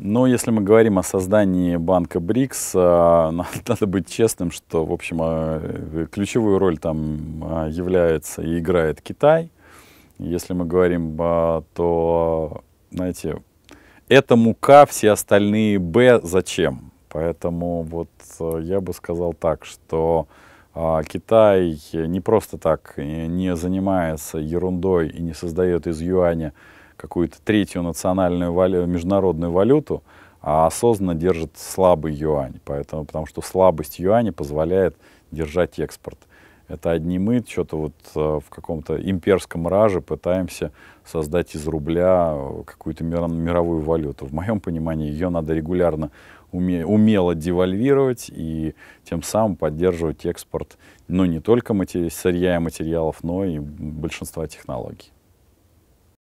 Но если мы говорим о создании банка БРИКС, а, надо быть честным, что, в общем, а, э, ключевую роль там а, является и играет Китай. Если мы говорим, то, знаете, это мука, все остальные Б зачем? Поэтому вот э, я бы сказал так, что Китай не просто так э, не занимается ерундой и не создает из юаня какую-то третью национальную валю, международную валюту, а осознанно держит слабый юань, поэтому, потому что слабость юаня позволяет держать экспорт. Это одни мы что-то вот э, в каком-то имперском раже пытаемся создать из рубля э, какую-то мировую валюту. В моем понимании ее надо регулярно уме, умело девальвировать и тем самым поддерживать экспорт, ну не только сырья и материалов, но и большинства технологий.